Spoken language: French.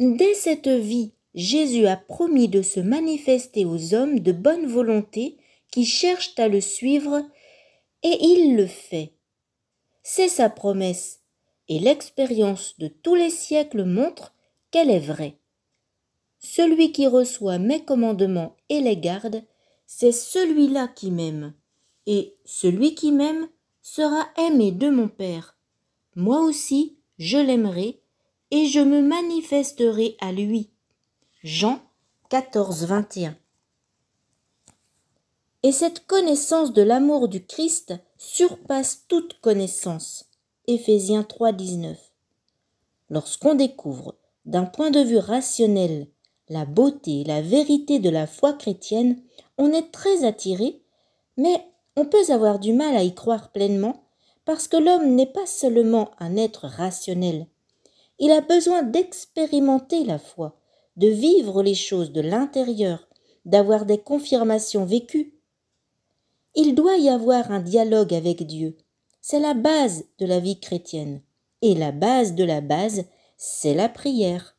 Dès cette vie, Jésus a promis de se manifester aux hommes de bonne volonté qui cherchent à le suivre, et il le fait. C'est sa promesse, et l'expérience de tous les siècles montre qu'elle est vraie. Celui qui reçoit mes commandements et les garde, c'est celui-là qui m'aime, et celui qui m'aime sera aimé de mon Père. Moi aussi, je l'aimerai et je me manifesterai à lui. Jean 14, 21. Et cette connaissance de l'amour du Christ surpasse toute connaissance. Éphésiens 3, 19. Lorsqu'on découvre, d'un point de vue rationnel, la beauté et la vérité de la foi chrétienne, on est très attiré, mais on peut avoir du mal à y croire pleinement parce que l'homme n'est pas seulement un être rationnel, il a besoin d'expérimenter la foi, de vivre les choses de l'intérieur, d'avoir des confirmations vécues. Il doit y avoir un dialogue avec Dieu. C'est la base de la vie chrétienne. Et la base de la base, c'est la prière.